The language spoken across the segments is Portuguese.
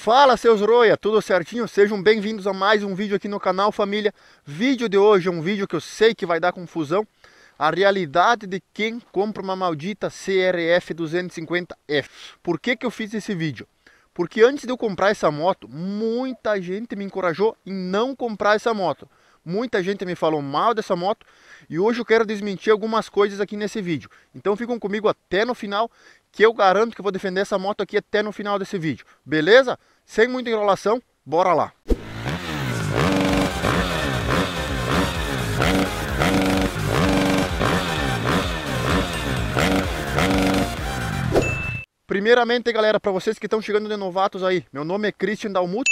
Fala seus roia, tudo certinho? Sejam bem-vindos a mais um vídeo aqui no canal família. Vídeo de hoje é um vídeo que eu sei que vai dar confusão. A realidade de quem compra uma maldita CRF 250F. Por que que eu fiz esse vídeo? Porque antes de eu comprar essa moto, muita gente me encorajou em não comprar essa moto. Muita gente me falou mal dessa moto e hoje eu quero desmentir algumas coisas aqui nesse vídeo. Então ficam comigo até no final que eu garanto que eu vou defender essa moto aqui até no final desse vídeo. Beleza? Sem muita enrolação, bora lá! Primeiramente, galera, para vocês que estão chegando de novatos aí, meu nome é Christian Dalmut.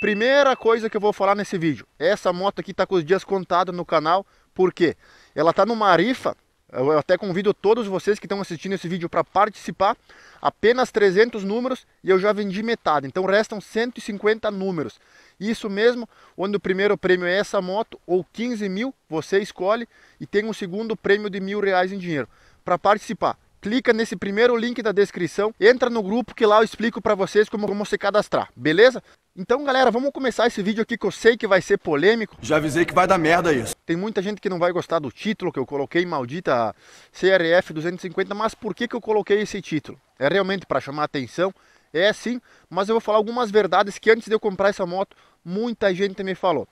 Primeira coisa que eu vou falar nesse vídeo, essa moto aqui está com os dias contados no canal, porque ela está numa rifa eu até convido todos vocês que estão assistindo esse vídeo para participar. Apenas 300 números e eu já vendi metade. Então restam 150 números. Isso mesmo, onde o primeiro prêmio é essa moto ou 15 mil, você escolhe. E tem um segundo prêmio de mil reais em dinheiro para participar clica nesse primeiro link da descrição, entra no grupo que lá eu explico para vocês como, como se cadastrar, beleza? Então, galera, vamos começar esse vídeo aqui que eu sei que vai ser polêmico. Já avisei que vai dar merda isso. Tem muita gente que não vai gostar do título que eu coloquei, maldita CRF 250, mas por que, que eu coloquei esse título? É realmente para chamar atenção? É sim, mas eu vou falar algumas verdades que antes de eu comprar essa moto, muita gente me falou.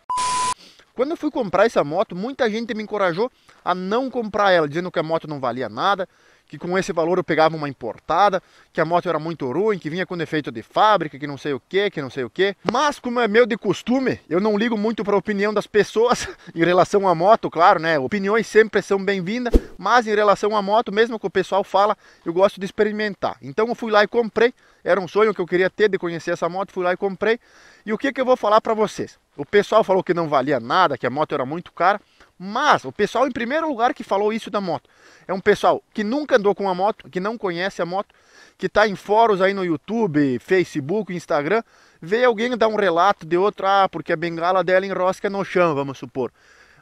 Quando eu fui comprar essa moto, muita gente me encorajou a não comprar ela, dizendo que a moto não valia nada, que com esse valor eu pegava uma importada, que a moto era muito ruim, que vinha com defeito de fábrica, que não sei o que, que não sei o que. Mas como é meu de costume, eu não ligo muito para a opinião das pessoas em relação à moto, claro, né? Opiniões sempre são bem-vindas, mas em relação à moto, mesmo que o pessoal fala, eu gosto de experimentar. Então eu fui lá e comprei, era um sonho que eu queria ter de conhecer essa moto, fui lá e comprei. E o que que eu vou falar para vocês? O pessoal falou que não valia nada, que a moto era muito cara. Mas o pessoal em primeiro lugar que falou isso da moto é um pessoal que nunca andou com a moto, que não conhece a moto, que está em fóruns aí no YouTube, Facebook, Instagram, vê alguém dar um relato de outro, ah, porque a bengala dela enrosca no chão, vamos supor.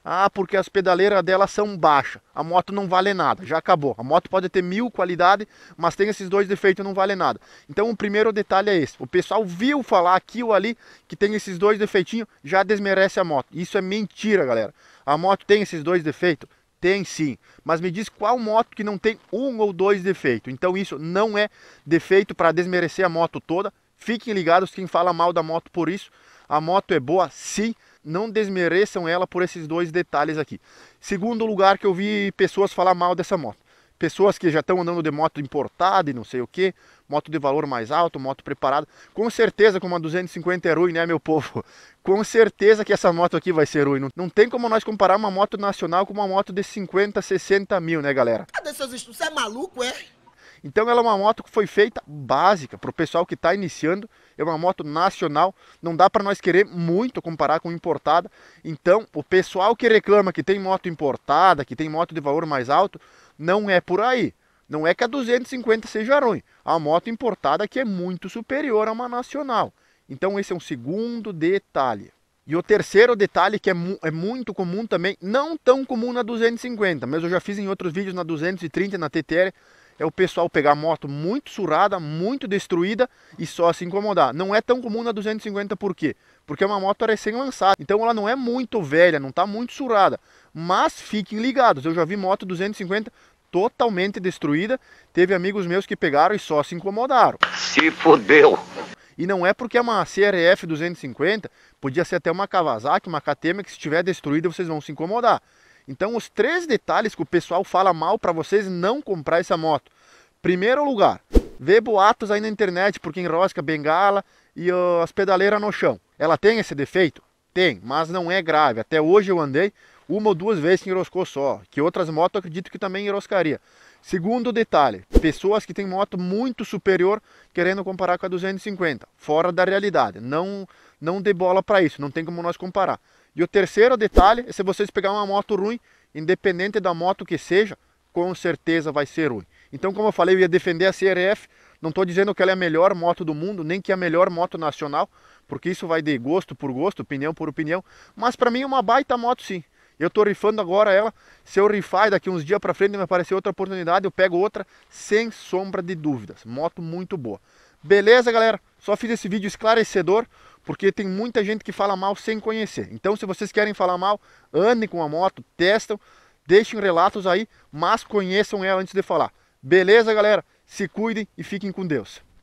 Ah, porque as pedaleiras dela são baixas, a moto não vale nada, já acabou. A moto pode ter mil qualidade, mas tem esses dois defeitos, não vale nada. Então o primeiro detalhe é esse, o pessoal viu falar aqui ou ali que tem esses dois defeitinhos, já desmerece a moto. Isso é mentira, galera. A moto tem esses dois defeitos? Tem sim, mas me diz qual moto que não tem um ou dois defeitos. Então isso não é defeito para desmerecer a moto toda. Fiquem ligados quem fala mal da moto por isso. A moto é boa sim, não desmereçam ela por esses dois detalhes aqui. Segundo lugar que eu vi pessoas falar mal dessa moto pessoas que já estão andando de moto importada e não sei o que, moto de valor mais alto, moto preparada. Com certeza com uma 250 é ruim, né, meu povo? Com certeza que essa moto aqui vai ser ruim. Não, não tem como nós comparar uma moto nacional com uma moto de 50, 60 mil, né, galera? Cadê ah, seus estudos? Você é maluco, é? Então ela é uma moto que foi feita básica para o pessoal que está iniciando é uma moto nacional, não dá para nós querer muito comparar com importada. Então, o pessoal que reclama que tem moto importada, que tem moto de valor mais alto, não é por aí. Não é que a 250 seja ruim. A moto importada que é muito superior a uma nacional. Então esse é um segundo detalhe. E o terceiro detalhe que é, mu é, muito comum também, não tão comum na 250, mas eu já fiz em outros vídeos na 230 e na TTR, é o pessoal pegar moto muito surrada, muito destruída e só se incomodar. Não é tão comum na 250 por quê? Porque é uma moto recém-lançada, então ela não é muito velha, não está muito surrada. Mas fiquem ligados, eu já vi moto 250 totalmente destruída. Teve amigos meus que pegaram e só se incomodaram. Se fudeu! E não é porque é uma CRF 250, podia ser até uma Kawasaki, uma KTM, que se estiver destruída vocês vão se incomodar. Então, os três detalhes que o pessoal fala mal para vocês não comprar essa moto. Primeiro lugar, vê boatos aí na internet porque enrosca bengala e as pedaleiras no chão. Ela tem esse defeito? Tem, mas não é grave. Até hoje eu andei uma ou duas vezes que enroscou só, que outras motos acredito que também enroscaria. Segundo detalhe, pessoas que têm moto muito superior querendo comparar com a 250, fora da realidade. Não não dê bola para isso, não tem como nós comparar. E o terceiro detalhe é se vocês pegar uma moto ruim, independente da moto que seja, com certeza vai ser ruim. Então, como eu falei, eu ia defender a CRF. Não estou dizendo que ela é a melhor moto do mundo, nem que é a melhor moto nacional, porque isso vai de gosto por gosto, opinião por opinião. Mas para mim é uma baita moto sim. Eu estou rifando agora ela. Se eu rifar daqui uns dias para frente me aparecer outra oportunidade, eu pego outra sem sombra de dúvidas. Moto muito boa. Beleza, galera? Só fiz esse vídeo esclarecedor porque tem muita gente que fala mal sem conhecer. Então, se vocês querem falar mal, andem com a moto, testam, deixem relatos aí, mas conheçam ela antes de falar. Beleza, galera? Se cuidem e fiquem com Deus.